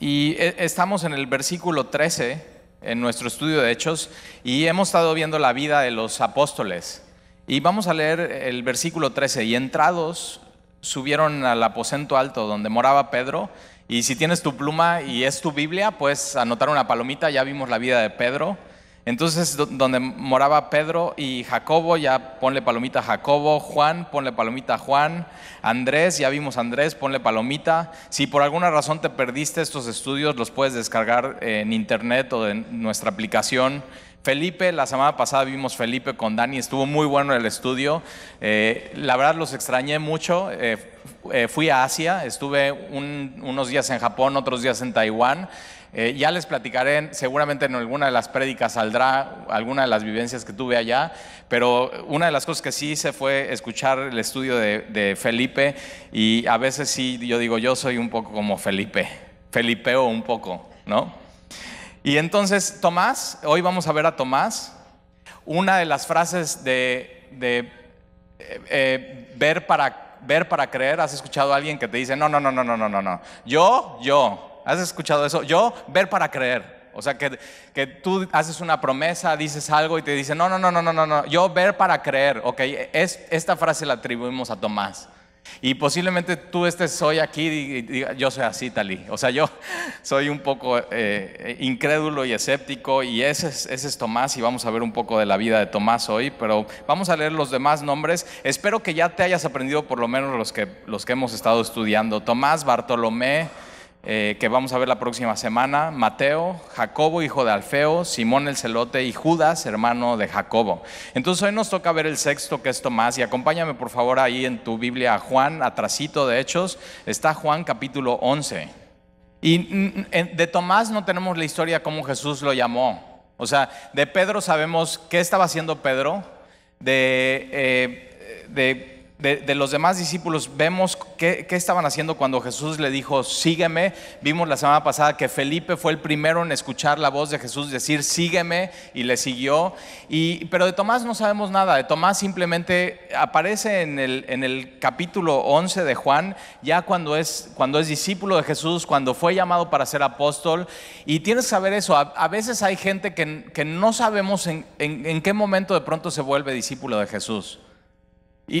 Y e, estamos en el versículo 13 en nuestro estudio de Hechos y hemos estado viendo la vida de los apóstoles. Y vamos a leer el versículo 13. Y entrados subieron al aposento alto donde moraba Pedro. Y si tienes tu pluma y es tu Biblia, puedes anotar una palomita. Ya vimos la vida de Pedro. Entonces, donde moraba Pedro y Jacobo, ya ponle palomita a Jacobo, Juan, ponle palomita a Juan, Andrés, ya vimos a Andrés, ponle palomita. Si por alguna razón te perdiste estos estudios, los puedes descargar en internet o en nuestra aplicación. Felipe, la semana pasada vimos Felipe con Dani, estuvo muy bueno el estudio. Eh, la verdad los extrañé mucho. Eh, eh, fui a Asia, estuve unos días en Japón, otros días en Taiwán. Eh, ya les platicaré, seguramente en alguna de las prédicas saldrá alguna de las vivencias que tuve allá, pero una de las cosas que sí hice fue escuchar el estudio de, Felipe y a veces sí yo digo, yo soy un poco como Felipe, Felipeo un poco, ¿no? Y entonces Tomás, hoy vamos a ver a Tomás, una de las frases de, eh, eh, ver, para, ver para creer, ¿has escuchado a alguien que te dice, no, no, no, no, no, no, no, yo, yo? ¿Has escuchado eso? Yo, ver para creer. O sea, que, tú haces una promesa, dices algo y te dicen, no, no, no, no, no, no, no. Yo, ver para creer. Ok, es, esta frase la atribuimos a Tomás. Y posiblemente tú estés hoy aquí y yo soy así, Tali. O sea, yo soy un poco eh, incrédulo y escéptico y ese es, ese es Tomás y vamos a ver un poco de la vida de Tomás hoy, pero vamos a leer los demás nombres. Espero que ya te hayas aprendido por lo menos los que, los que hemos estado estudiando. Tomás, Bartolomé, eh, que vamos a ver la próxima semana, Mateo, Jacobo, hijo de Alfeo, Simón el celote y Judas, hermano de Jacobo. Entonces hoy nos toca ver el sexto que es Tomás y acompáñame por favor ahí en tu Biblia a Juan, atrasito de Hechos, está Juan capítulo 11. Y mm, mm, de Tomás no tenemos la historia como Jesús lo llamó. O sea, de Pedro sabemos qué estaba haciendo Pedro, de, eh, de de, los demás discípulos, vemos qué, estaban haciendo cuando Jesús le dijo, sígueme. Vimos la semana pasada que Felipe fue el primero en escuchar la voz de Jesús decir, sígueme, y le siguió. Y, pero de Tomás no sabemos nada, de Tomás simplemente aparece en el, en el capítulo 11 de Juan, ya cuando es, cuando es discípulo de Jesús, cuando fue llamado para ser apóstol. Y tienes que saber eso, a, veces hay gente que, no sabemos en qué momento de pronto se vuelve discípulo de Jesús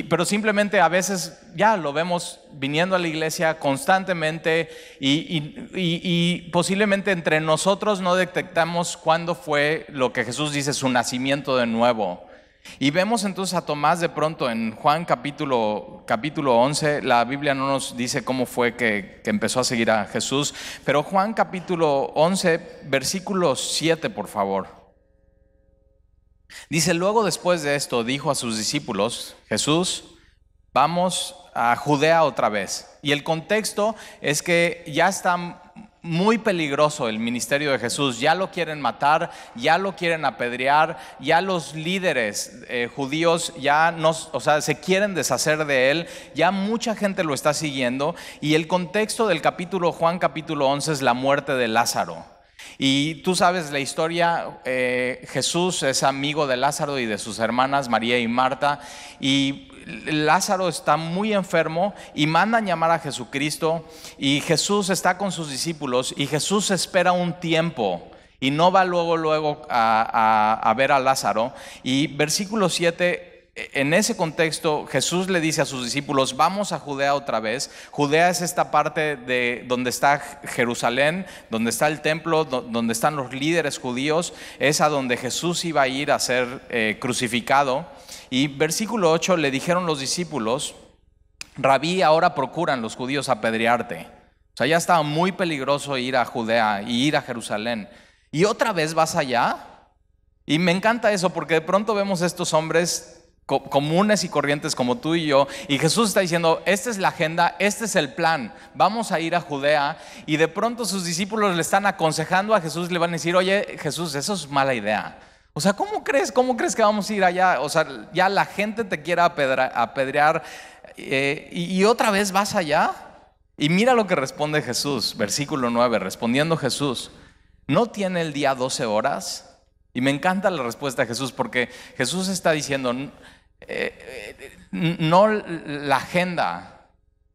pero simplemente a veces ya lo vemos viniendo a la iglesia constantemente y, posiblemente entre nosotros no detectamos cuándo fue lo que Jesús dice, su nacimiento de nuevo. Y vemos entonces a Tomás de pronto en Juan capítulo, capítulo 11, la Biblia no nos dice cómo fue que, que empezó a seguir a Jesús, pero Juan capítulo 11, versículo 7, por favor. Dice, luego después de esto dijo a sus discípulos, Jesús, vamos a Judea otra vez. Y el contexto es que ya está muy peligroso el ministerio de Jesús, ya lo quieren matar, ya lo quieren apedrear, ya los líderes eh, judíos ya o se quieren deshacer de él, ya mucha gente lo está siguiendo y el contexto del capítulo Juan capítulo 11 es la muerte de Lázaro. Y tú sabes la historia, eh, Jesús es amigo de Lázaro y de sus hermanas María y Marta, y Lázaro está muy enfermo y mandan llamar a Jesucristo, y Jesús está con sus discípulos, y Jesús espera un tiempo. Y no va luego, luego a, a ver a Lázaro. Y versículo 7 en ese contexto, Jesús le dice a sus discípulos, vamos a Judea otra vez. Judea es esta parte de donde está Jerusalén, donde está el templo, donde están los líderes judíos. Es a donde Jesús iba a ir a ser eh, crucificado. Y versículo 8 le dijeron los discípulos, Rabí, ahora procuran los judíos apedrearte. O sea, ya estaba muy peligroso ir a Judea y ir a Jerusalén. ¿Y otra vez vas allá? Y me encanta eso porque de pronto vemos a estos hombres comunes y corrientes como tú y yo. Y Jesús está diciendo, esta es la agenda, este es el plan, vamos a ir a Judea. Y de pronto sus discípulos le están aconsejando a Jesús, le van a decir, oye Jesús, eso es mala idea. O sea, ¿cómo crees? ¿Cómo crees que vamos a ir allá? O sea, ya la gente te quiera apedrear eh, y, y otra vez vas allá. Y mira lo que responde Jesús, versículo 9, respondiendo Jesús, ¿no tiene el día 12 horas? Y me encanta la respuesta de Jesús porque Jesús está diciendo, eh, no la agenda,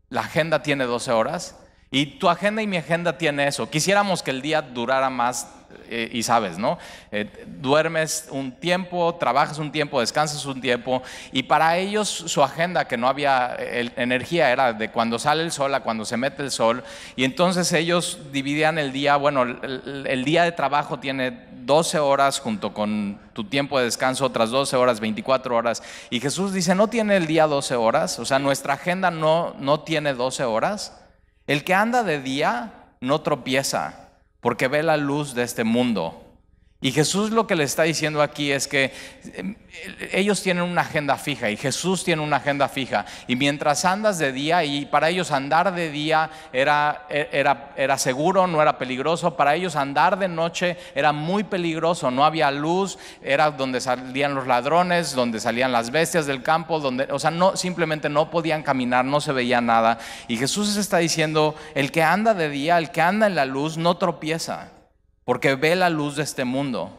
la agenda tiene 12 horas y tu agenda y mi agenda tiene eso. Quisiéramos que el día durara más eh, y sabes, ¿no? Eh, duermes un tiempo, trabajas un tiempo, descansas un tiempo, y para ellos su agenda, que no había energía, era de cuando sale el sol a cuando se mete el sol, y entonces ellos dividían el día, bueno, el, día de trabajo tiene 12 horas junto con tu tiempo de descanso, otras 12 horas, 24 horas, y Jesús dice, no tiene el día 12 horas, o sea, nuestra agenda no, no tiene 12 horas. El que anda de día no tropieza, porque ve la luz de este mundo y Jesús lo que le está diciendo aquí es que em, ellos tienen una agenda fija y Jesús tiene una agenda fija. Y mientras andas de día, y para ellos andar de día era, e, era, era seguro, no era peligroso, para ellos andar de noche era muy peligroso, no había luz, era donde salían los ladrones, donde salían las bestias del campo, donde, o sea, no, simplemente no podían caminar, no se veía nada. Y Jesús está diciendo, el que anda de día, el que anda en la luz, no tropieza porque ve la luz de este mundo.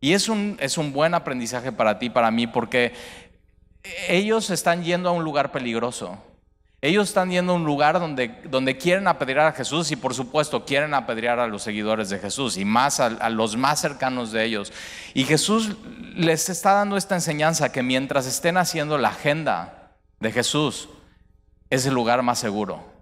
Y es un, buen aprendizaje para ti, para mí, porque ellos están yendo a un lugar peligroso. Ellos están yendo a un lugar donde, donde quieren apedrear a Jesús y por supuesto quieren apedrear a los seguidores de Jesús y más a, los más cercanos de ellos. Y Jesús les está dando esta enseñanza que mientras estén haciendo la agenda de Jesús, es el lugar más seguro.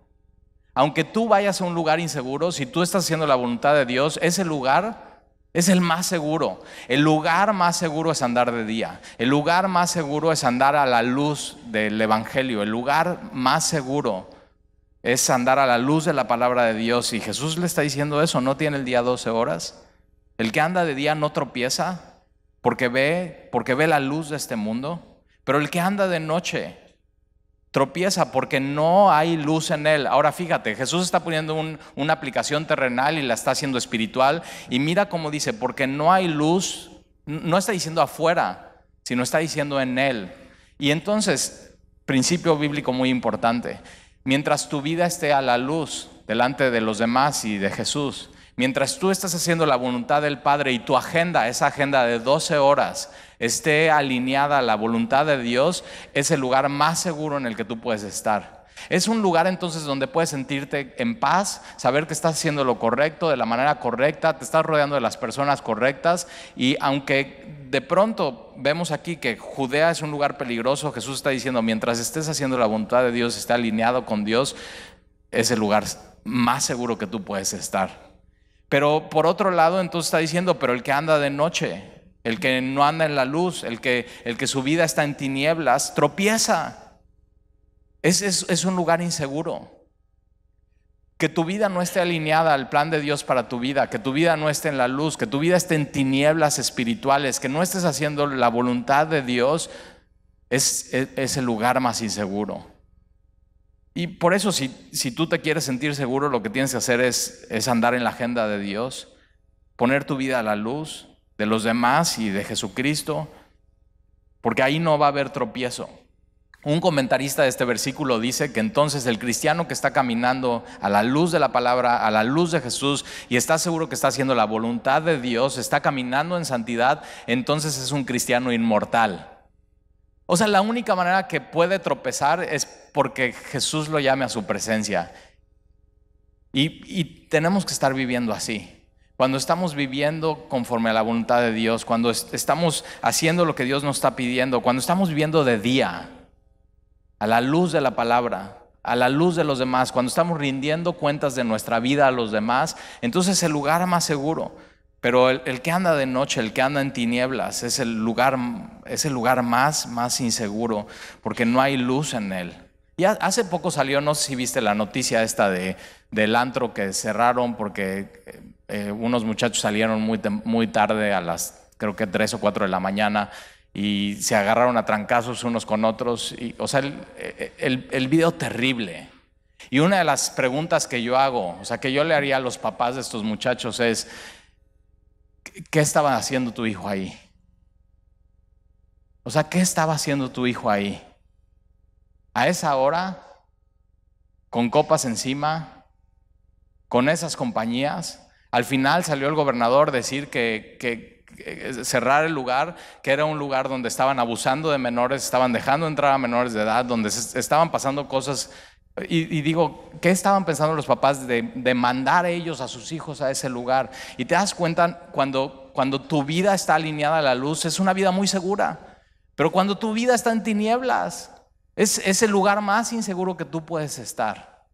Aunque tú vayas a un lugar inseguro, si tú estás haciendo la voluntad de Dios, ese lugar es el más seguro. El lugar más seguro es andar de día. El lugar más seguro es andar a la luz del Evangelio. El lugar más seguro es andar a la luz de la palabra de Dios. Y Jesús le está diciendo eso, no tiene el día 12 horas. El que anda de día no tropieza porque ve, porque ve la luz de este mundo. Pero el que anda de noche tropieza porque no hay luz en él. Ahora fíjate, Jesús está poniendo una aplicación terrenal y la está haciendo espiritual. Y mira cómo dice, porque no hay luz, no está diciendo afuera, sino está diciendo en él. Y entonces, principio bíblico muy importante, mientras tu vida esté a la luz delante de los demás y de Jesús, mientras tú estás haciendo la voluntad del Padre y tu agenda, esa agenda de 12 horas, esté alineada a la voluntad de Dios, es el lugar más seguro en el que tú puedes estar. Es un lugar entonces donde puedes sentirte en paz, saber que estás haciendo lo correcto, de la manera correcta, te estás rodeando de las personas correctas y aunque de pronto vemos aquí que Judea es un lugar peligroso, Jesús está diciendo, mientras estés haciendo la voluntad de Dios, esté alineado con Dios, es el lugar más seguro que tú puedes estar. Pero por otro lado, entonces está diciendo, pero el que anda de noche, el que no anda en la luz, el que, el que su vida está en tinieblas, tropieza. Es, un lugar inseguro. Que tu vida no esté alineada al plan de Dios para tu vida, que tu vida no esté en la luz, que tu vida esté en tinieblas espirituales, que no estés haciendo la voluntad de Dios, es, el lugar más inseguro. Y por eso si, si, tú te quieres sentir seguro, lo que tienes que hacer es, es andar en la agenda de Dios, poner tu vida a la luz, de los demás y de Jesucristo, porque ahí no va a haber tropiezo. Un comentarista de este versículo dice que entonces el cristiano que está caminando a la luz de la palabra, a la luz de Jesús, y está seguro que está haciendo la voluntad de Dios, está caminando en santidad, entonces es un cristiano inmortal. O sea, la única manera que puede tropezar es porque Jesús lo llame a su presencia. Y, y tenemos que estar viviendo así cuando estamos viviendo conforme a la voluntad de Dios, cuando estamos haciendo lo que Dios nos está pidiendo, cuando estamos viviendo de día, a la luz de la palabra, a la luz de los demás, cuando estamos rindiendo cuentas de nuestra vida a los demás, entonces el lugar más seguro. Pero el, el que anda de noche, el que anda en tinieblas, es el lugar, es el lugar más, más inseguro, porque no hay luz en él. Y hace poco salió, no sé si viste la noticia esta de, del antro que cerraron porque eh, eh, unos muchachos salieron muy, tarde, a las creo que 3 o 4 de la mañana, y se agarraron a trancazos unos con otros. o sea, el, el, el video terrible. Y una de las preguntas que yo hago, o sea, que yo le haría a los papás de estos muchachos es, ¿qué estaba haciendo tu hijo ahí? O sea, ¿qué estaba haciendo tu hijo ahí? A esa hora, con copas encima, con esas compañías. Al final salió el gobernador decir que, cerrar el lugar, que era un lugar donde estaban abusando de menores, estaban dejando entrar a menores de edad, donde estaban pasando cosas. Y, digo, ¿qué estaban pensando los papás de, mandar a ellos, a sus hijos, a ese lugar? Y te das cuenta, cuando, cuando tu vida está alineada a la luz, es una vida muy segura. Pero cuando tu vida está en tinieblas, es, es el lugar más inseguro que tú puedes estar.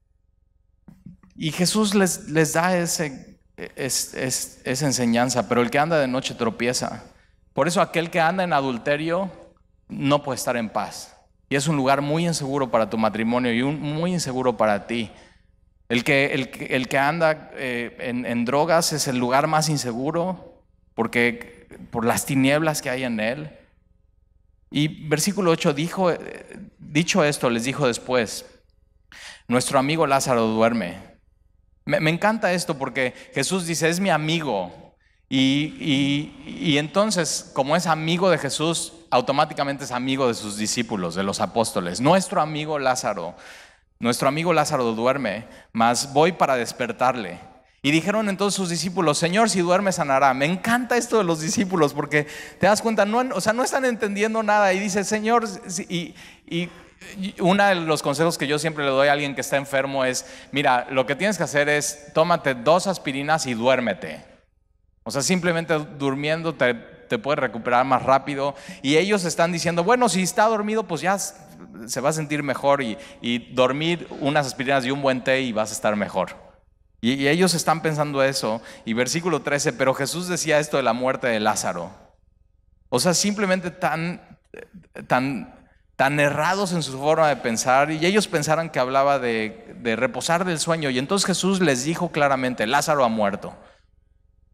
Y Jesús les, les da ese e, es, es, enseñanza, pero el que anda de noche tropieza. Por eso aquel que anda en adulterio no puede estar en paz. Y es un lugar muy inseguro para tu matrimonio y muy inseguro para ti. El que, el, que anda eh, en, en, drogas es el lugar más inseguro porque por las tinieblas que hay en él. Y versículo 8 dijo, eh, dicho esto, les dijo después, nuestro amigo Lázaro duerme, me, encanta esto porque Jesús dice, es mi amigo. Y, entonces, como es amigo de Jesús, automáticamente es amigo de sus discípulos, de los apóstoles. Nuestro amigo Lázaro, nuestro amigo Lázaro duerme, mas voy para despertarle. Y dijeron entonces sus discípulos, Señor, si duerme sanará. Me encanta esto de los discípulos porque te das cuenta, no, o sea, no están entendiendo nada y dice, Señor, y, uno de los consejos que yo siempre le doy a alguien que está enfermo es, mira, lo que tienes que hacer es tómate dos aspirinas y duérmete. O sea, simplemente durmiendo te, puedes recuperar más rápido. Y ellos están diciendo, bueno, si está dormido, pues ya se va a sentir mejor y, dormir unas aspirinas y un buen té y vas a estar mejor. Y, ellos están pensando eso. Y versículo 13, pero Jesús decía esto de la muerte de Lázaro. O sea, simplemente tan, tan tan errados en su forma de pensar y ellos pensaron que hablaba de, reposar del sueño y entonces Jesús les dijo claramente, Lázaro ha muerto.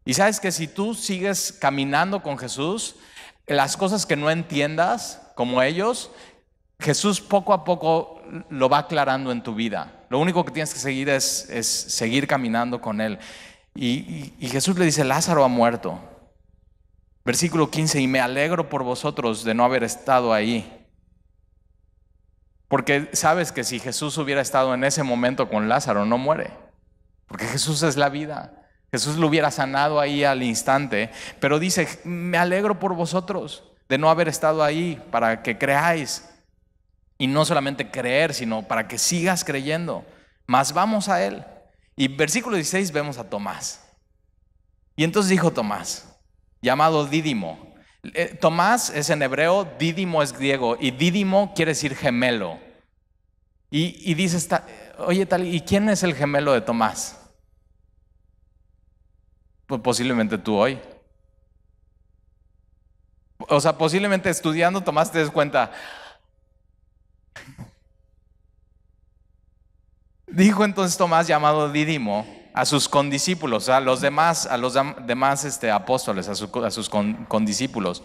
Y sabes que si tú sigues caminando con Jesús, las cosas que no entiendas, como ellos, Jesús poco a poco lo va aclarando en tu vida. Lo único que tienes que seguir es, seguir caminando con Él. y Jesús le dice, Lázaro ha muerto. Versículo 15, y me alegro por vosotros de no haber estado ahí porque sabes que si Jesús hubiera estado en ese momento con Lázaro, no muere. Porque Jesús es la vida. Jesús lo hubiera sanado ahí al instante. Pero dice, me alegro por vosotros de no haber estado ahí para que creáis. Y no solamente creer, sino para que sigas creyendo. Mas vamos a Él. Y versículo 16 vemos a Tomás. Y entonces dijo Tomás, llamado Dídimo, eh, Tomás es en hebreo, Dídimo es griego, y Dídimo quiere decir gemelo. Y, dices, oye, tal, ¿y quién es el gemelo de Tomás? Pues posiblemente tú hoy. O sea, posiblemente estudiando Tomás te des cuenta. Dijo entonces Tomás llamado Didimo a sus condiscípulos, a los demás, a los demás este, apóstoles, a, sus condiscípulos.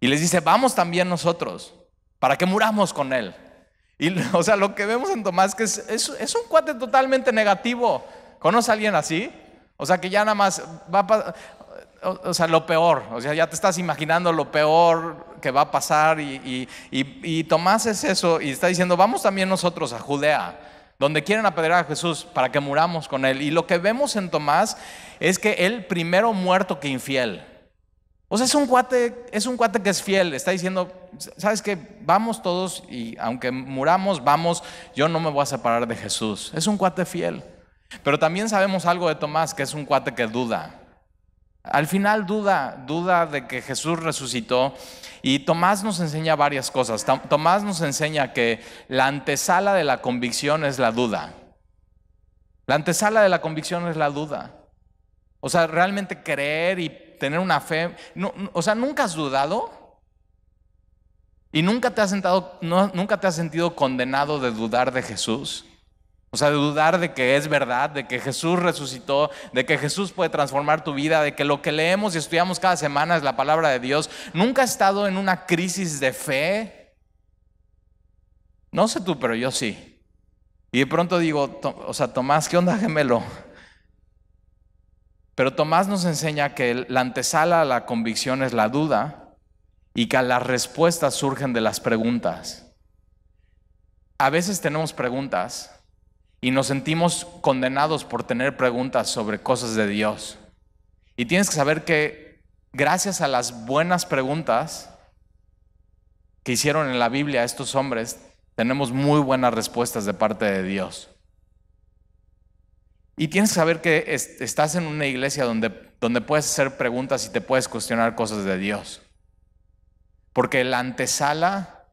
Y les dice, vamos también nosotros, para que muramos con él. Y, o sea, lo que vemos en Tomás que es, es, es un cuate totalmente negativo. ¿Conoce a alguien así? O sea, que ya nada más va a o, o, sea, lo peor, o sea, ya te estás imaginando lo peor que va a pasar y, y Tomás es eso y está diciendo, vamos también nosotros a Judea donde quieren apedrear a Jesús para que muramos con él. Y lo que vemos en Tomás es que él primero muerto que infiel. O sea, es un cuate, es un cuate que es fiel, está diciendo, ¿sabes qué? Vamos todos y aunque muramos, vamos, yo no me voy a separar de Jesús. Es un cuate fiel. Pero también sabemos algo de Tomás, que es un cuate que duda. Al final duda, duda de que Jesús resucitó. Y Tomás nos enseña varias cosas. Tomás nos enseña que la antesala de la convicción es la duda. La antesala de la convicción es la duda. O sea, realmente creer y tener una fe. o sea, nunca has dudado y nunca te has, nunca te has sentido condenado de dudar de Jesús. O sea, de dudar de que es verdad, de que Jesús resucitó, de que Jesús puede transformar tu vida, de que lo que leemos y estudiamos cada semana es la palabra de Dios. ¿Nunca has estado en una crisis de fe? No sé tú, pero yo sí. Y de pronto digo, o sea, Tomás, ¿qué onda, gemelo? Pero Tomás nos enseña que la antesala a la convicción es la duda y que las respuestas surgen de las preguntas. A veces tenemos preguntas y nos sentimos condenados por tener preguntas sobre cosas de Dios. Y tienes que saber que gracias a las buenas preguntas que hicieron en la Biblia estos hombres, tenemos muy buenas respuestas de parte de Dios. Y tienes que saber que estás en una iglesia donde, donde puedes hacer preguntas y te puedes cuestionar cosas de Dios. Porque la antesala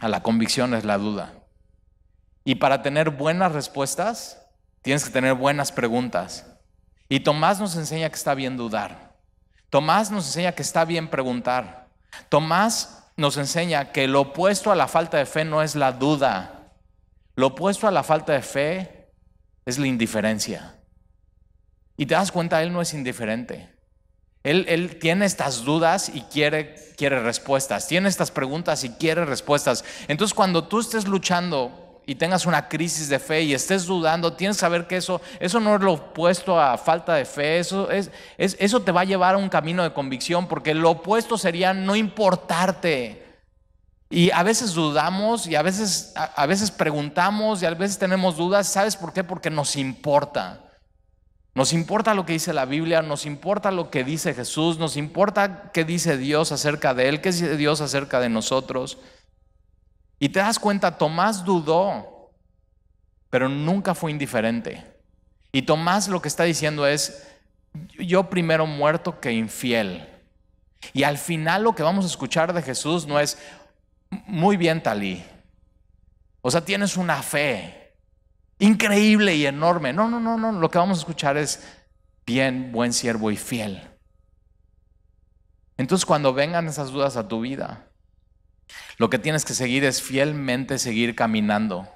a la convicción es la duda. Y para tener buenas respuestas, tienes que tener buenas preguntas. Y Tomás nos enseña que está bien dudar. Tomás nos enseña que está bien preguntar. Tomás nos enseña que lo opuesto a la falta de fe no es la duda. Lo opuesto a la falta de fe es la indiferencia. Y te das cuenta, él no es indiferente. Él, tiene estas dudas y quiere, quiere respuestas. Tiene estas preguntas y quiere respuestas. Entonces cuando tú estés luchando y tengas una crisis de fe y estés dudando, tienes que saber que eso, eso no es lo opuesto a falta de fe, eso, es, eso te va a llevar a un camino de convicción, porque lo opuesto sería no importarte. Y a veces dudamos y a veces, a veces preguntamos y a veces tenemos dudas, ¿sabes por qué? Porque nos importa. Nos importa lo que dice la Biblia, nos importa lo que dice Jesús, nos importa qué dice Dios acerca de Él, qué dice Dios acerca de nosotros. Y te das cuenta, Tomás dudó, pero nunca fue indiferente. Y Tomás lo que está diciendo es, yo primero muerto que infiel. Y al final lo que vamos a escuchar de Jesús no es, muy bien Talí, o sea, tienes una fe increíble y enorme. No, no, no, no, lo que vamos a escuchar es, bien, buen siervo y fiel. Entonces cuando vengan esas dudas a tu vida, lo que tienes que seguir es fielmente seguir caminando.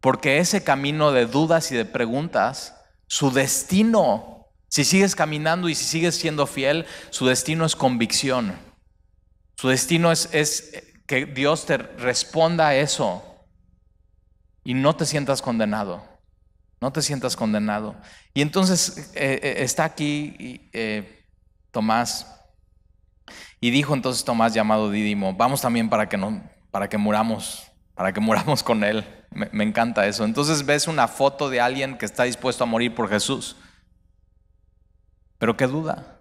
Porque ese camino de dudas y de preguntas, su destino, si sigues caminando y si sigues siendo fiel, su destino es convicción. Su destino es, que Dios te responda a eso y no te sientas condenado. No te sientas condenado. Y entonces eh, eh, está aquí eh, Tomás y dijo entonces Tomás, llamado Didimo vamos también para que, no, para que muramos, para que muramos con él. Me, encanta eso. Entonces ves una foto de alguien que está dispuesto a morir por Jesús. Pero qué duda.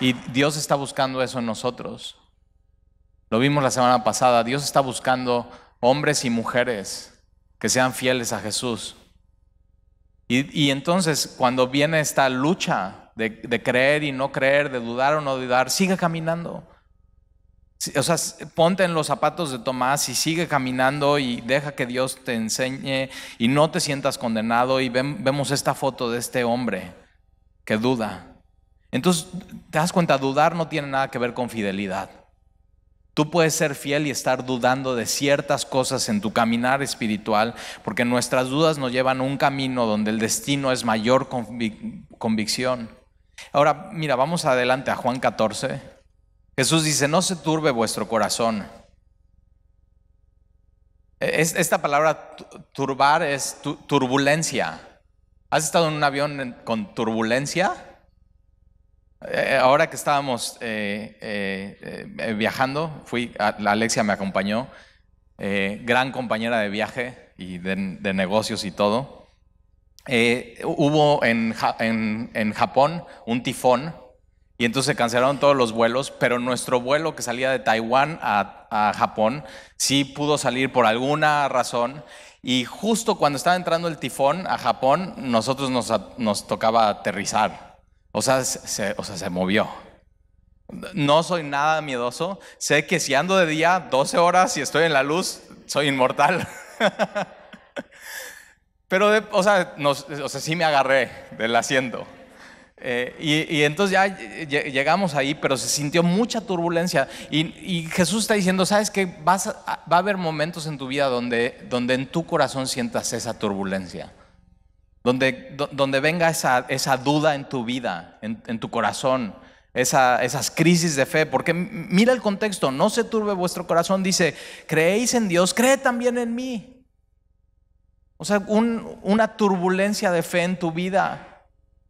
Y Dios está buscando eso en nosotros. Lo vimos la semana pasada. Dios está buscando hombres y mujeres que sean fieles a Jesús. y, entonces cuando viene esta lucha de, creer y no creer, de dudar o no dudar, sigue caminando. O sea, ponte en los zapatos de Tomás y sigue caminando y deja que Dios te enseñe y no te sientas condenado. Y vemos esta foto de este hombre que duda. Entonces, te das cuenta, dudar no tiene nada que ver con fidelidad. Tú puedes ser fiel y estar dudando de ciertas cosas en tu caminar espiritual, porque nuestras dudas nos llevan a un camino donde el destino es mayor convicción. Ahora, mira, vamos adelante a Juan 14. Jesús dice, no se turbe vuestro corazón. E-, esta palabra turbar es turbulencia. ¿Has estado en un avión con turbulencia? E-, e, ahora que estábamos eh, eh, eh, viajando, fui, Alexia me acompañó, gran compañera de viaje y de negocios y todo. Eh, hubo en, en, en Japón un tifón y entonces se cancelaron todos los vuelos, pero nuestro vuelo que salía de Taiwán a, a, Japón sí pudo salir por alguna razón. Y justo cuando estaba entrando el tifón a Japón, nosotros nos, nos tocaba aterrizar. O sea, o sea, se movió. No soy nada miedoso. Sé que si ando de día 12 horas y estoy en la luz, soy inmortal. Pero, o, sea, sí me agarré del asiento. Eh, y, entonces ya llegamos ahí, pero se sintió mucha turbulencia. Y, Jesús está diciendo, ¿sabes qué? Vas va a haber momentos en tu vida donde, donde en tu corazón sientas esa turbulencia. Donde, donde venga esa, esa duda en tu vida, en, tu corazón. esas crisis de fe, porque mira el contexto, no se turbe vuestro corazón, dice, creéis en Dios, cree también en mí. O sea, una turbulencia de fe en tu vida.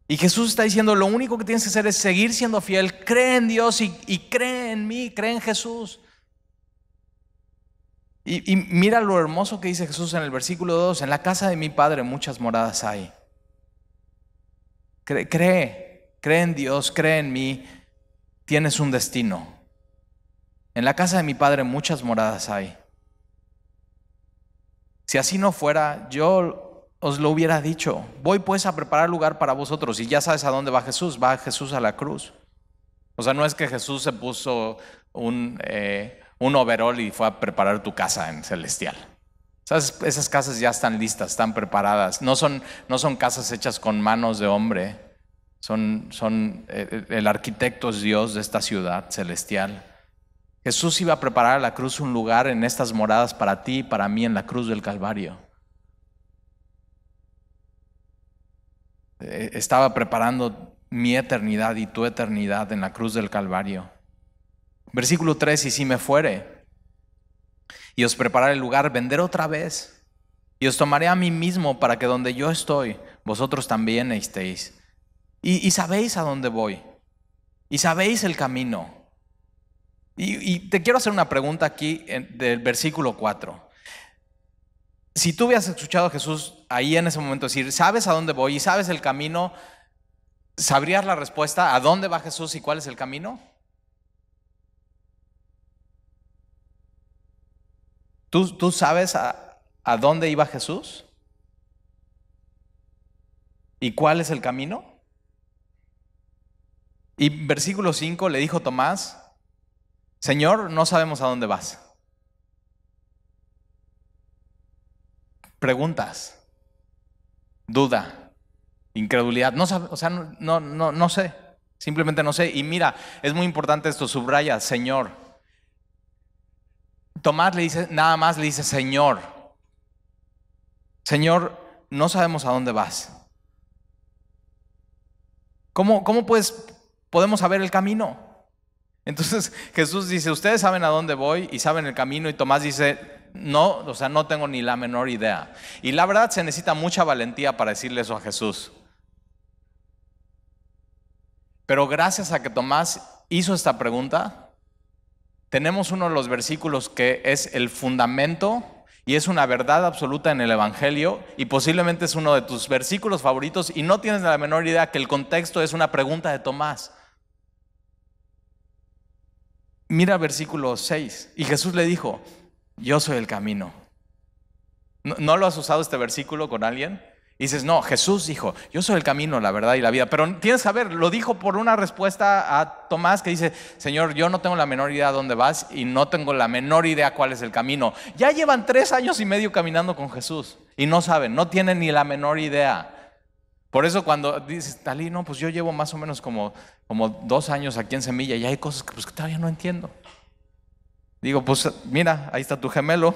Y Jesús está diciendo, lo único que tienes que hacer es seguir siendo fiel, cree en Dios y, cree en mí, cree en Jesús. Y, mira lo hermoso que dice Jesús en el versículo 2, en la casa de mi Padre muchas moradas hay. Cree, cree, cree en Dios, cree en mí, tienes un destino. En la casa de mi Padre muchas moradas hay. Si así no fuera, yo os lo hubiera dicho. Voy pues a preparar lugar para vosotros. Y ya sabes a dónde va Jesús. Va Jesús a la cruz. O sea, no es que Jesús se puso un, eh, un overol y fue a preparar tu casa en celestial. Esas casas ya están listas, están preparadas. No son, no son casas hechas con manos de hombre. Son, son, eh, eh, el arquitecto es Dios de esta ciudad celestial. Jesús iba a preparar a la cruz un lugar en estas moradas para ti y para mí en la cruz del Calvario. Eh, estaba preparando mi eternidad y tu eternidad en la cruz del Calvario. Versículo 3, y si me fuere y os prepararé el lugar, vender otra vez y os tomaré a mí mismo para que donde yo estoy, vosotros también estéis. Y, y sabéis a dónde voy y sabéis el camino. Y, te quiero hacer una pregunta aquí del versículo 4. Si tú hubieras escuchado a Jesús ahí en ese momento decir, sabes a dónde voy y sabes el camino, ¿sabrías la respuesta a dónde va Jesús y cuál es el camino? ¿Tú, ¿Tú, sabes a, a, dónde iba Jesús? ¿Y cuál es el camino? Y versículo 5 le dijo Tomás, Señor, no sabemos a dónde vas. Preguntas, duda, incredulidad. No, o sea, no, sé. Simplemente no sé. Y mira, es muy importante esto, subraya, Señor. Tomás le dice, nada más le dice, Señor. Señor, no sabemos a dónde vas. ¿Cómo, cómo podemos saber el camino? Entonces Jesús dice, ustedes saben a dónde voy y saben el camino y Tomás dice, no, o sea, no tengo ni la menor idea. Y la verdad se necesita mucha valentía para decirle eso a Jesús. Pero gracias a que Tomás hizo esta pregunta, tenemos uno de los versículos que es el fundamento y es una verdad absoluta en el Evangelio y posiblemente es uno de tus versículos favoritos y no tienes la menor idea que el contexto es una pregunta de Tomás. Mira versículo 6. Y Jesús le dijo, yo soy el camino. ¿No, lo has usado este versículo con alguien? Y dices, no, Jesús dijo, yo soy el camino, la verdad y la vida. Pero tienes que saber, lo dijo por una respuesta a Tomás que dice, Señor, yo no tengo la menor idea dónde vas y no tengo la menor idea cuál es el camino. Ya llevan tres años y medio caminando con Jesús y no saben, no tienen ni la menor idea. Por eso cuando dices, Talí, no, pues yo llevo más o menos como, como dos años aquí en Semilla y hay cosas que, pues, que todavía no entiendo. Digo, pues mira, ahí está tu gemelo.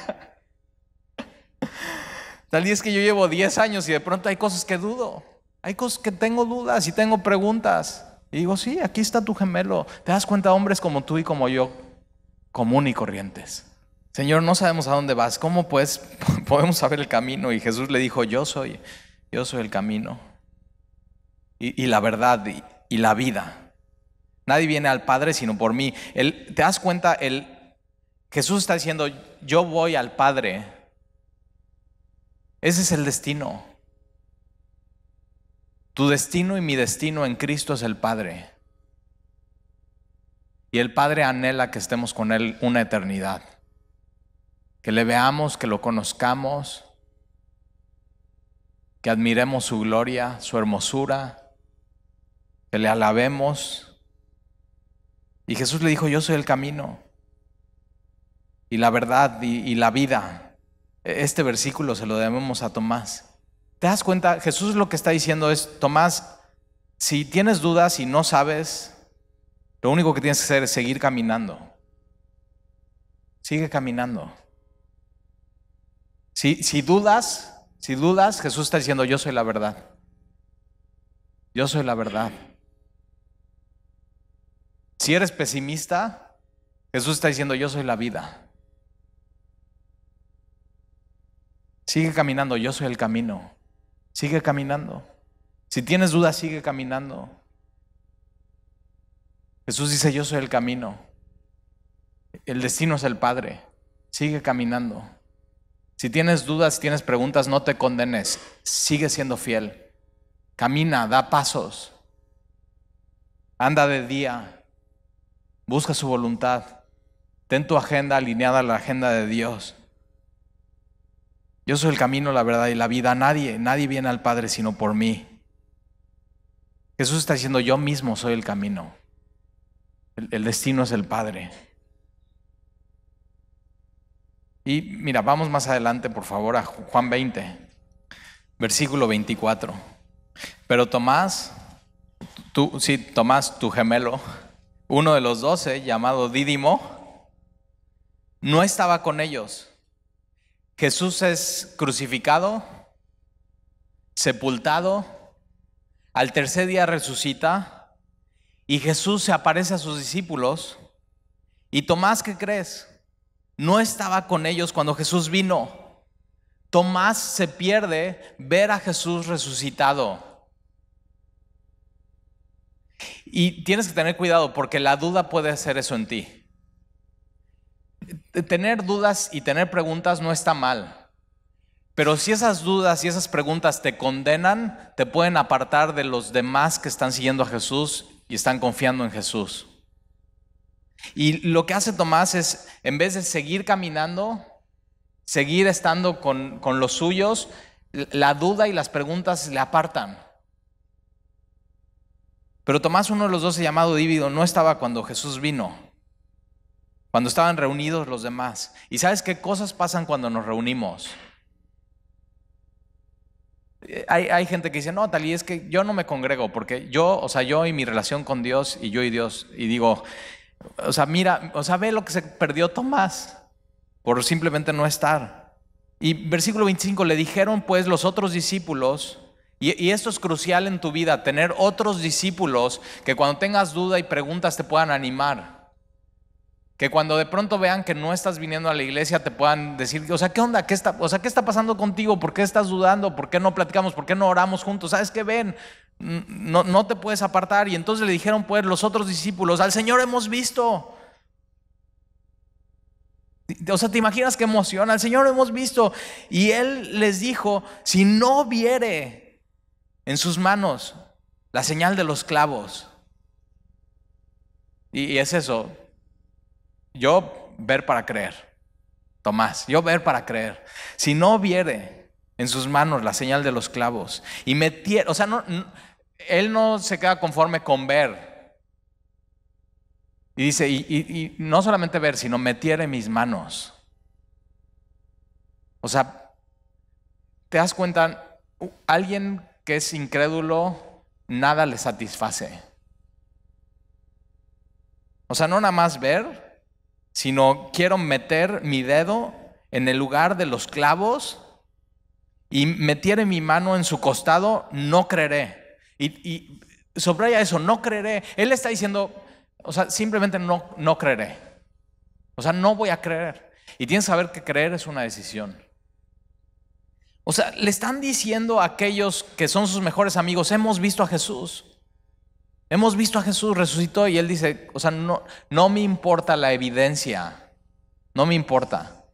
Talí es que yo llevo diez años y de pronto hay cosas que dudo. Hay cosas que tengo dudas y tengo preguntas. Y digo, sí, aquí está tu gemelo. Te das cuenta, hombres como tú y como yo, común y corrientes. Señor, no sabemos a dónde vas, ¿cómo pues podemos saber el camino? Y Jesús le dijo, yo soy, yo soy el camino y, la verdad y, la vida. Nadie viene al Padre sino por mí. Él, ¿Te das cuenta? El, Jesús está diciendo, yo voy al Padre. Ese es el destino. Tu destino y mi destino en Cristo es el Padre. Y el Padre anhela que estemos con Él una eternidad que le veamos, que lo conozcamos, que admiremos su gloria, su hermosura, que le alabemos. Y Jesús le dijo, yo soy el camino y la verdad y, la vida. E-, este versículo se lo debemos a Tomás. ¿Te das cuenta? Jesús lo que está diciendo es, Tomás, si tienes dudas y no sabes, lo único que tienes que hacer es seguir caminando. Sigue caminando. Si, dudas, si dudas, Jesús está diciendo, yo soy la verdad. Yo soy la verdad. Si eres pesimista, Jesús está diciendo, yo soy la vida. Sigue caminando, yo soy el camino. Sigue caminando. Si tienes dudas, sigue caminando. Jesús dice, yo soy el camino. El destino es el Padre. Sigue caminando. Si tienes dudas, si tienes preguntas, no te condenes. Sigue siendo fiel. Camina, da pasos. Anda de día. Busca su voluntad. Ten tu agenda alineada a la agenda de Dios. Yo soy el camino, la verdad y la vida. Nadie, nadie viene al Padre sino por mí. Jesús está diciendo, yo mismo soy el camino. el destino es el Padre. Y mira, vamos más adelante, por favor, a Juan 20, versículo 24. Pero Tomás, tú, sí, Tomás, tu gemelo, uno de los doce, llamado Dídimo, no estaba con ellos. Jesús es crucificado, sepultado, al tercer día resucita y Jesús se aparece a sus discípulos. ¿Y Tomás qué crees? no estaba con ellos cuando Jesús vino. Tomás se pierde ver a Jesús resucitado. Y tienes que tener cuidado porque la duda puede hacer eso en ti. Eh, tener dudas y tener preguntas no está mal. Pero si esas dudas y esas preguntas te condenan, te pueden apartar de los demás que están siguiendo a Jesús y están confiando en Jesús. Y lo que hace Tomás es, en vez de seguir caminando, seguir estando con, los suyos, la duda y las preguntas le apartan. Pero Tomás, uno de los doce llamado Dívido, no estaba cuando Jesús vino, cuando estaban reunidos los demás. ¿Y sabes qué cosas pasan cuando nos reunimos? Eh, hay, hay, gente que dice, no, y es que yo no me congrego, porque yo, o sea, yo y mi relación con Dios y yo y Dios, y digo, o sea, mira, o sea, ve lo que se perdió Tomás por simplemente no estar. Y versículo 25, le dijeron pues los otros discípulos, y, esto es crucial en tu vida, tener otros discípulos que cuando tengas duda y preguntas te puedan animar. Que cuando de pronto vean que no estás viniendo a la iglesia te puedan decir, o sea, ¿qué onda? ¿Qué está, o sea, ¿qué está pasando contigo? ¿Por qué estás dudando? ¿Por qué no platicamos? ¿Por qué no oramos juntos? ¿Sabes qué ven? no, no te puedes apartar. Y entonces le dijeron pues los otros discípulos, al Señor hemos visto. O sea, ¿te imaginas qué emoción? Al Señor hemos visto. Y Él les dijo, si no viere en sus manos la señal de los clavos. Y, es eso. Yo ver para creer. Tomás, yo ver para creer. Si no viere en sus manos la señal de los clavos y metiera, o sea, no él no se queda conforme con ver. Y dice, y, no solamente ver, sino metiere mis manos. O sea, te das cuenta, alguien que es incrédulo, nada le satisface. O sea, no nada más ver, sino quiero meter mi dedo en el lugar de los clavos y metiere mi mano en su costado, no creeré. Y, sobre eso, no creeré. Él está diciendo, o sea, simplemente no, no creeré. O sea, no voy a creer. Y tienes que saber que creer es una decisión. O sea, le están diciendo a aquellos que son sus mejores amigos, hemos visto a Jesús. Hemos visto a Jesús resucitó y él dice, o sea, no, no me importa la evidencia, no me importa,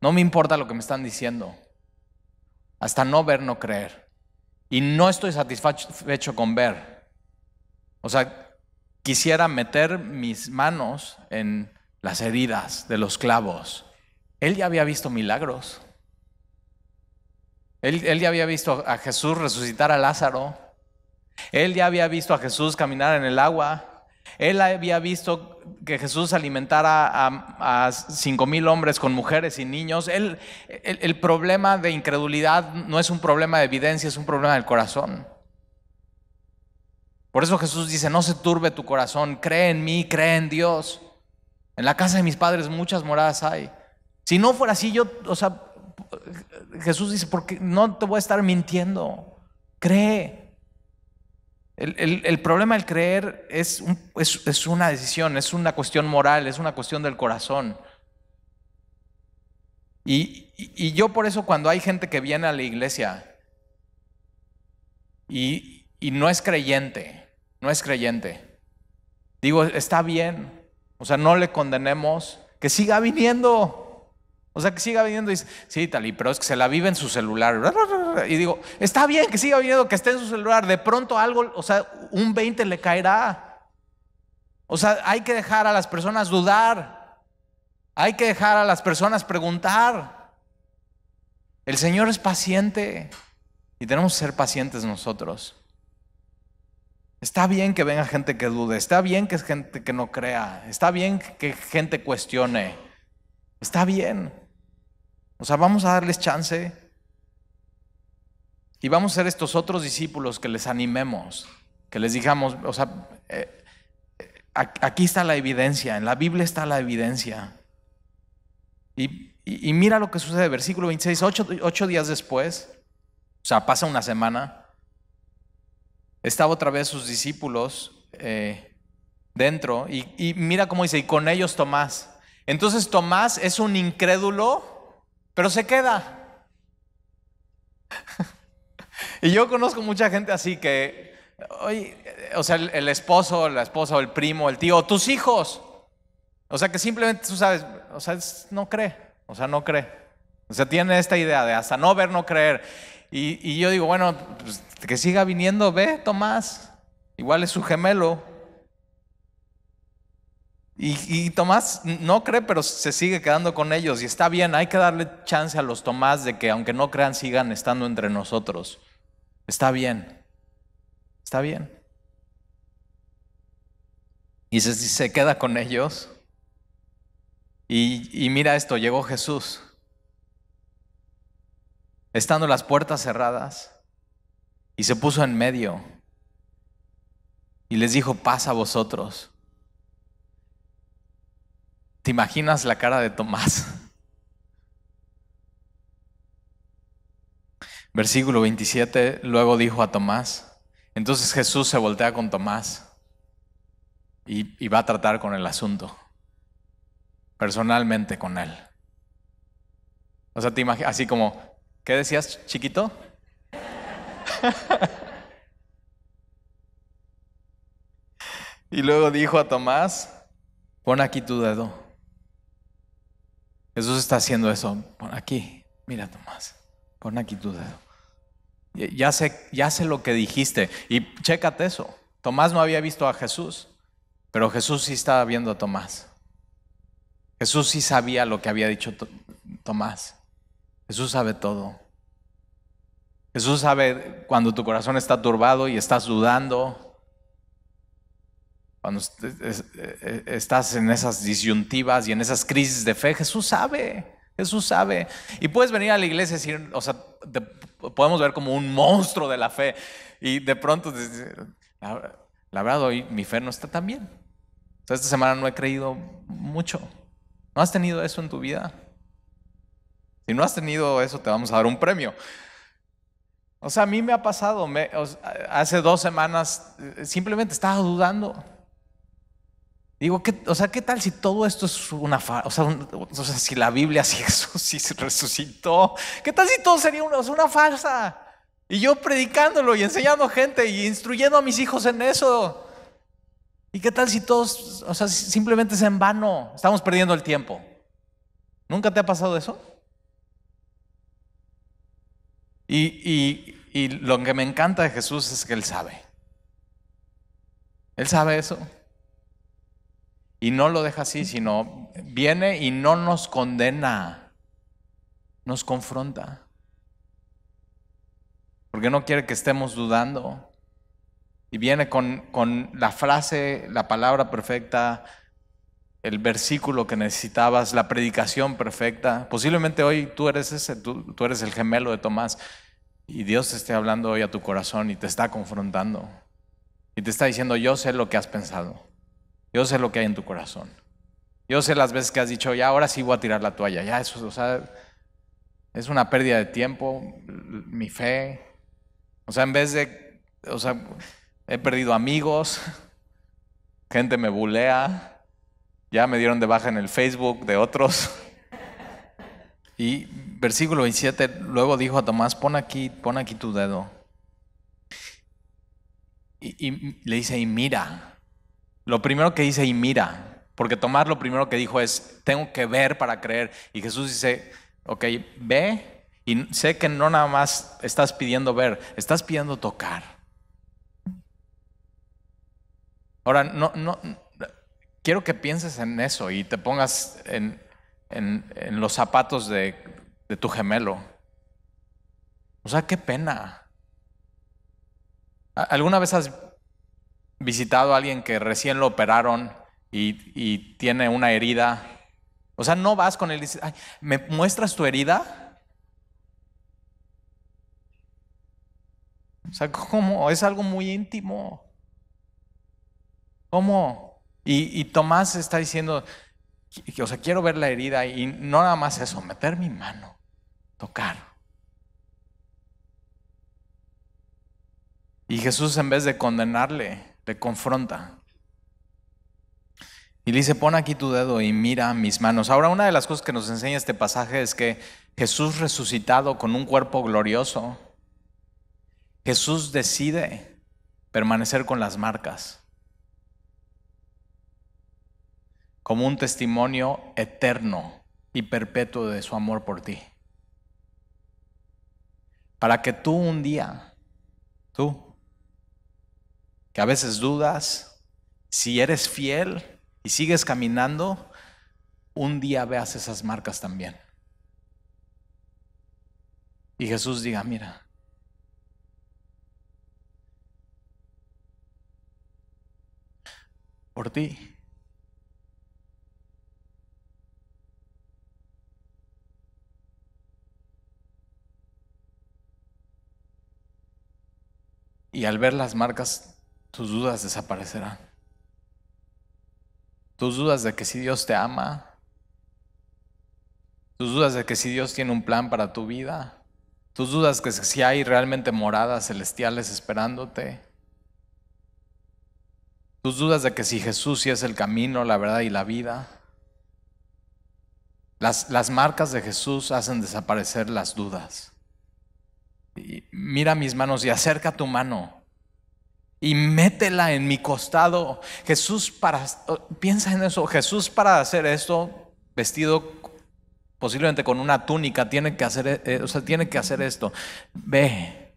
no me importa lo que me están diciendo. Hasta no ver, no creer y no estoy satisfecho con ver. O sea, quisiera meter mis manos en las heridas de los clavos. Él ya había visto milagros. Él, ya había visto a Jesús resucitar a Lázaro. Él ya había visto a Jesús caminar en el agua. Él había visto que Jesús alimentara a, a cinco mil hombres con mujeres y niños. el, el problema de incredulidad no es un problema de evidencia, es un problema del corazón. Por eso Jesús dice, no se turbe tu corazón, cree en mí, cree en Dios. En la casa de mis padres muchas moradas hay. Si no fuera así, yo, o sea, Jesús dice, porque no te voy a estar mintiendo, cree. El, problema del creer es, es, una decisión, es una cuestión moral, es una cuestión del corazón. Y, yo por eso cuando hay gente que viene a la iglesia y, y, no es creyente, no es creyente, digo, está bien, o sea, no le condenemos, que siga viniendo. O sea, que siga viniendo y dice, sí, y pero es que se la vive en su celular. Y digo, está bien que siga viniendo, que esté en su celular. De pronto algo, o sea, un 20 le caerá. O sea, hay que dejar a las personas dudar. Hay que dejar a las personas preguntar. El Señor es paciente y tenemos que ser pacientes nosotros. Está bien que venga gente que dude, está bien que es gente que no crea, está bien que gente cuestione, está bien. O sea, vamos a darles chance y vamos a ser estos otros discípulos que les animemos, que les digamos, o sea, eh, eh, aquí está la evidencia, en la Biblia está la evidencia. Y, mira lo que sucede, versículo 26, ocho, días después, o sea, pasa una semana, estaba otra vez sus discípulos eh, dentro y, y mira cómo dice, y con ellos Tomás. Entonces Tomás es un incrédulo pero se queda. y yo conozco mucha gente así que, hoy, o sea, el, esposo, la esposa, el primo, el tío, tus hijos. O sea, que simplemente tú sabes, o sea, no cree, o sea, no cree. O sea, tiene esta idea de hasta no ver, no creer. Y, y yo digo, bueno, pues, que siga viniendo, ve, Tomás. Igual es su gemelo, y, Tomás no cree, pero se sigue quedando con ellos. Y está bien, hay que darle chance a los Tomás de que aunque no crean, sigan estando entre nosotros. Está bien. Está bien. Y se, se queda con ellos. Y, y mira esto, llegó Jesús. Estando las puertas cerradas. Y se puso en medio. Y les dijo, paz a vosotros imaginas la cara de Tomás? Versículo 27, luego dijo a Tomás, entonces Jesús se voltea con Tomás y, y va a tratar con el asunto, personalmente con él. O sea, te así como, ¿qué decías, chiquito? y luego dijo a Tomás, pon aquí tu dedo Jesús está haciendo eso. por aquí, mira Tomás, Pon aquí tu dedo. Ya sé, ya sé lo que dijiste. Y chécate eso. Tomás no había visto a Jesús, pero Jesús sí estaba viendo a Tomás. Jesús sí sabía lo que había dicho Tomás. Jesús sabe todo. Jesús sabe cuando tu corazón está turbado y estás dudando, cuando eh, eh, estás en esas disyuntivas y en esas crisis de fe, Jesús sabe, Jesús sabe. Y puedes venir a la iglesia y decir, o sea, podemos ver como un monstruo de la fe. Y de pronto, la verdad, hoy mi fe no está tan bien. esta semana no he creído mucho. ¿No has tenido eso en tu vida? Si no has tenido eso, te vamos a dar un premio. O sea, a mí me ha pasado, hace dos semanas eh, simplemente estaba dudando. Digo, o sea, ¿qué tal si todo esto es una farsa? O, sea, si la Biblia, si Jesús, si se resucitó, ¿qué tal si todo sería una, una farsa? Y yo predicándolo y enseñando gente y instruyendo a mis hijos en eso. ¿Y qué tal si todos, o sea, simplemente es en vano? Estamos perdiendo el tiempo. ¿Nunca te ha pasado eso? y, y lo que me encanta de Jesús es que Él sabe. Él sabe eso. Y no lo deja así, sino viene y no nos condena, nos confronta. Porque no quiere que estemos dudando. Y viene con, con la frase, la palabra perfecta, el versículo que necesitabas, la predicación perfecta. Posiblemente hoy tú eres ese, tú, tú, eres el gemelo de Tomás y Dios te esté hablando hoy a tu corazón y te está confrontando y te está diciendo, yo sé lo que has pensado. Yo sé lo que hay en tu corazón. Yo sé las veces que has dicho, ya ahora sí voy a tirar la toalla. Ya eso, o sea, es una pérdida de tiempo, mi fe. O sea, en vez de, o sea, he perdido amigos, gente me bulea, ya me dieron de baja en el Facebook de otros. Y versículo 27, luego dijo a Tomás, pon aquí, pon aquí tu dedo. Y, y le dice, y mira, lo primero que dice, y mira, porque Tomás lo primero que dijo es, tengo que ver para creer. Y Jesús dice, ok, ve, y sé que no nada más estás pidiendo ver, estás pidiendo tocar. Ahora, no, no, quiero que pienses en eso y te pongas en, los zapatos de, de tu gemelo. O sea, qué pena. ¿Alguna vez has visitado a alguien que recién lo operaron y, tiene una herida? O sea, no vas con él y dices, ¿me muestras tu herida? O sea, ¿cómo? Es algo muy íntimo. ¿Cómo? Y, y Tomás está diciendo, o sea, quiero ver la herida y no nada más eso, meter mi mano, tocar. Y Jesús en vez de condenarle, confronta. Y le dice, pon aquí tu dedo y mira mis manos. Ahora, una de las cosas que nos enseña este pasaje es que Jesús resucitado con un cuerpo glorioso, Jesús decide permanecer con las marcas como un testimonio eterno y perpetuo de su amor por ti. Para que tú un día, tú, que a veces dudas, si eres fiel y sigues caminando, un día veas esas marcas también. Y Jesús diga, mira, por ti. Y al ver las marcas tus dudas desaparecerán. Tus dudas de que si Dios te ama, tus dudas de que si Dios tiene un plan para tu vida, tus dudas de que si hay realmente moradas celestiales esperándote, tus dudas de que si Jesús es el camino, la verdad y la vida. Las, las marcas de Jesús hacen desaparecer las dudas. Y mira mis manos y acerca tu mano y métela en mi costado. Jesús para, oh, piensa en eso, Jesús para hacer esto vestido posiblemente con una túnica, tiene que hacer, eh, o sea, tiene que hacer esto. Ve.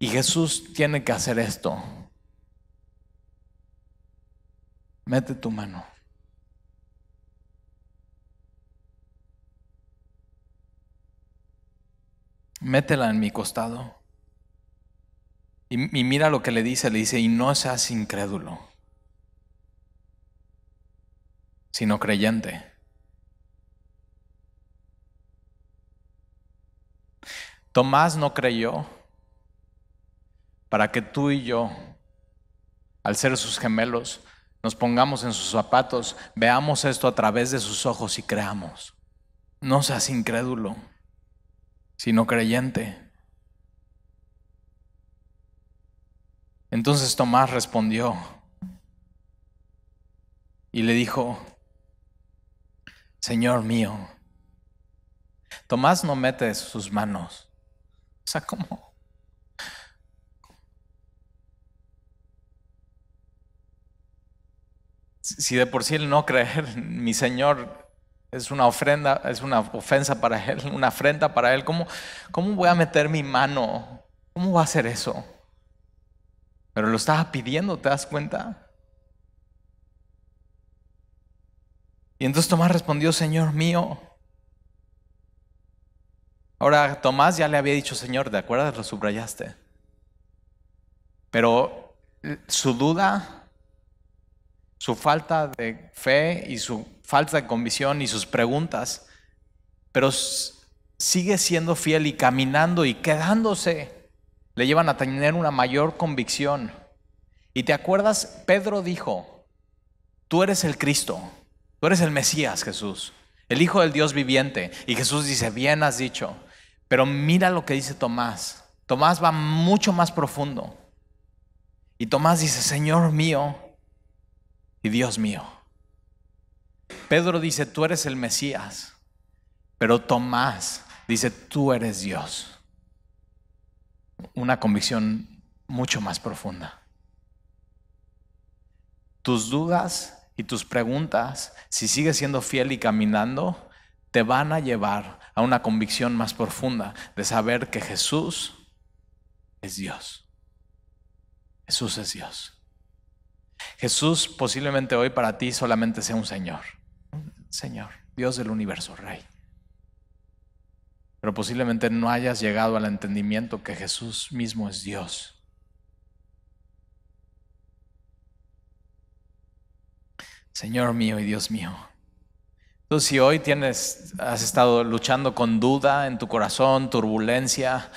Y Jesús tiene que hacer esto. Mete tu mano. Métela en mi costado. Y, mira lo que le dice, le dice, y no seas incrédulo, sino creyente. Tomás no creyó para que tú y yo, al ser sus gemelos, nos pongamos en sus zapatos, veamos esto a través de sus ojos y creamos. No seas incrédulo, sino creyente. Entonces Tomás respondió y le dijo, Señor mío, Tomás no mete sus manos. O sea, ¿cómo? Si de por sí el no creer, mi Señor, es una ofrenda, es una ofensa para Él, una afrenta para Él, ¿cómo, cómo voy a meter mi mano? ¿Cómo va a hacer eso? Pero lo estaba pidiendo, ¿te das cuenta? Y entonces Tomás respondió, Señor mío. Ahora, Tomás ya le había dicho, Señor, ¿te acuerdas? Lo subrayaste. Pero eh, su duda, su falta de fe y su falta de convicción y sus preguntas, pero sigue siendo fiel y caminando y quedándose le llevan a tener una mayor convicción. Y te acuerdas, Pedro dijo, tú eres el Cristo, tú eres el Mesías, Jesús, el Hijo del Dios viviente. Y Jesús dice, bien has dicho, pero mira lo que dice Tomás. Tomás va mucho más profundo. Y Tomás dice, Señor mío y Dios mío. Pedro dice, tú eres el Mesías, pero Tomás dice, tú eres Dios una convicción mucho más profunda. Tus dudas y tus preguntas, si sigues siendo fiel y caminando, te van a llevar a una convicción más profunda de saber que Jesús es Dios. Jesús es Dios. Jesús posiblemente hoy para ti solamente sea un Señor. Señor, Dios del universo, Rey pero posiblemente no hayas llegado al entendimiento que Jesús mismo es Dios. Señor mío y Dios mío. tú si hoy tienes, has estado luchando con duda en tu corazón, turbulencia,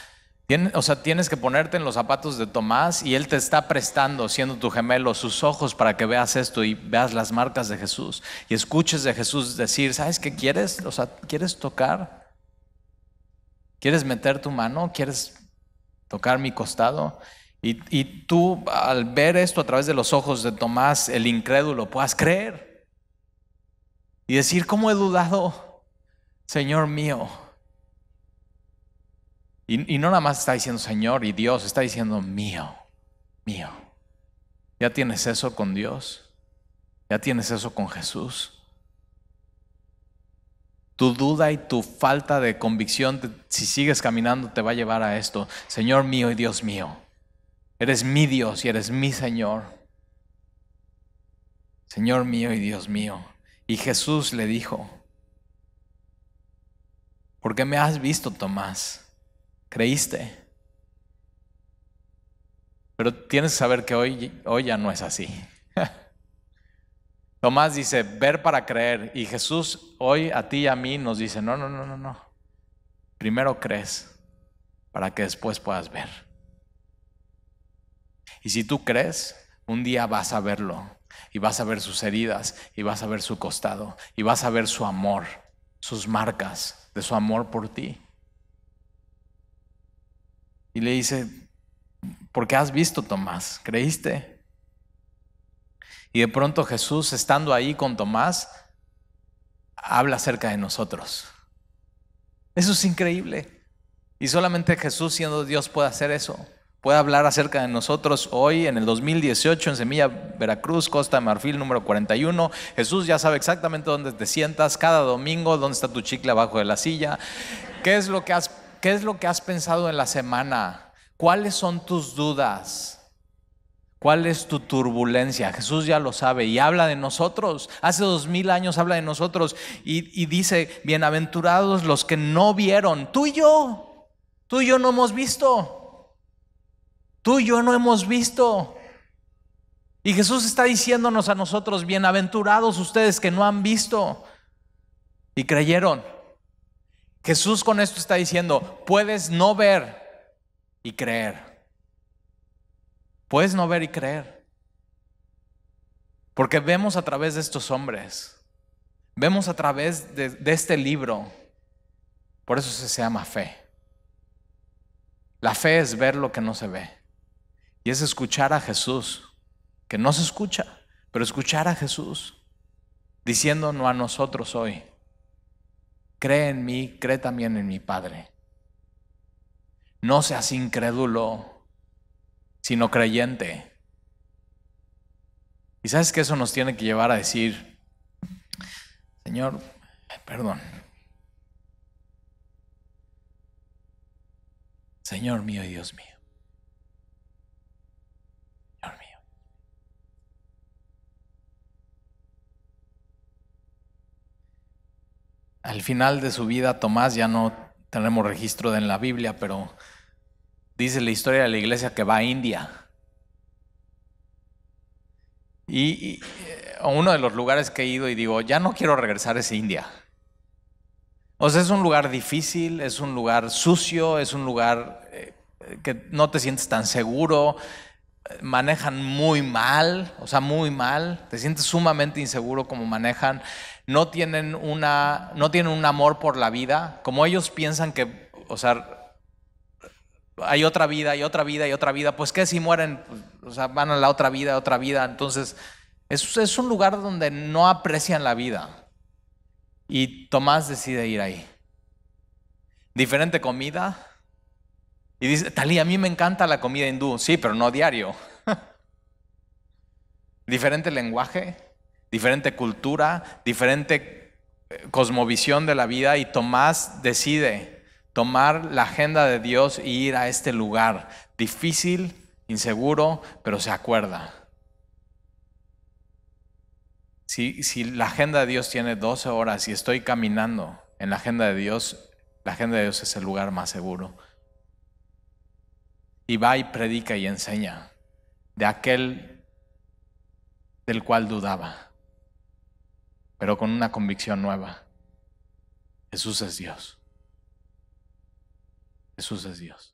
o sea, tienes que ponerte en los zapatos de Tomás y él te está prestando, siendo tu gemelo, sus ojos para que veas esto y veas las marcas de Jesús y escuches de Jesús decir, ¿sabes qué quieres? O sea, ¿quieres tocar? ¿Quieres meter tu mano? ¿Quieres tocar mi costado? Y, tú al ver esto a través de los ojos de Tomás el incrédulo, puedas creer y decir, ¿cómo he dudado, Señor mío? Y, y no nada más está diciendo Señor y Dios, está diciendo mío, mío. Ya tienes eso con Dios, ya tienes eso con Jesús tu duda y tu falta de convicción, si sigues caminando, te va a llevar a esto. Señor mío y Dios mío, eres mi Dios y eres mi Señor. Señor mío y Dios mío. Y Jesús le dijo, ¿por qué me has visto, Tomás? ¿Creíste? Pero tienes que saber que hoy, hoy ya no es así. Tomás dice, ver para creer. Y Jesús hoy a ti y a mí nos dice, no, no, no, no, no. Primero crees para que después puedas ver. Y si tú crees, un día vas a verlo y vas a ver sus heridas y vas a ver su costado y vas a ver su amor, sus marcas de su amor por ti. Y le dice, ¿por qué has visto, Tomás? ¿Creíste? Y de pronto Jesús, estando ahí con Tomás, habla acerca de nosotros. Eso es increíble. Y solamente Jesús, siendo Dios, puede hacer eso. Puede hablar acerca de nosotros hoy, en el 2018, en Semilla, Veracruz, Costa de Marfil, número 41. Jesús ya sabe exactamente dónde te sientas cada domingo, dónde está tu chicle abajo de la silla. ¿Qué es lo que has, qué es lo que has pensado en la semana? ¿Cuáles son tus dudas? ¿Cuál es tu turbulencia? Jesús ya lo sabe y habla de nosotros. Hace dos mil años habla de nosotros y, dice, bienaventurados los que no vieron. Tú y yo, tú y yo no hemos visto. Tú y yo no hemos visto. Y Jesús está diciéndonos a nosotros, bienaventurados ustedes que no han visto y creyeron. Jesús con esto está diciendo, puedes no ver y creer. Puedes no ver y creer. Porque vemos a través de estos hombres, vemos a través de, este libro. Por eso se, se llama fe. La fe es ver lo que no se ve. Y es escuchar a Jesús, que no se escucha, pero escuchar a Jesús diciéndonos a nosotros hoy, cree en mí, cree también en mi Padre. No seas incrédulo, sino creyente. Y sabes que eso nos tiene que llevar a decir, Señor, perdón. Señor mío y Dios mío. Señor mío. Al final de su vida, Tomás, ya no tenemos registro en la Biblia, pero dice la historia de la iglesia que va a India. Y, eh, uno de los lugares que he ido y digo, ya no quiero regresar es India. O sea, es un lugar difícil, es un lugar sucio, es un lugar eh, que no te sientes tan seguro, manejan muy mal, o sea, muy mal, te sientes sumamente inseguro como manejan, no tienen una no tienen un amor por la vida, como ellos piensan que, o sea, hay otra vida, y otra vida, y otra vida, pues que si mueren, pues, sea, van a la otra vida, otra vida. Entonces, es, es un lugar donde no aprecian la vida. Y Tomás decide ir ahí. Diferente comida. Y dice, Talía, a mí me encanta la comida hindú. Sí, pero no diario. diferente lenguaje, diferente cultura, diferente eh, cosmovisión de la vida. Y Tomás decide tomar la agenda de Dios y ir a este lugar difícil, inseguro, pero se acuerda. Si, si, la agenda de Dios tiene 12 horas y estoy caminando en la agenda de Dios, la agenda de Dios es el lugar más seguro. Y va y predica y enseña de aquel del cual dudaba, pero con una convicción nueva. Jesús es Dios. Jesús es Dios.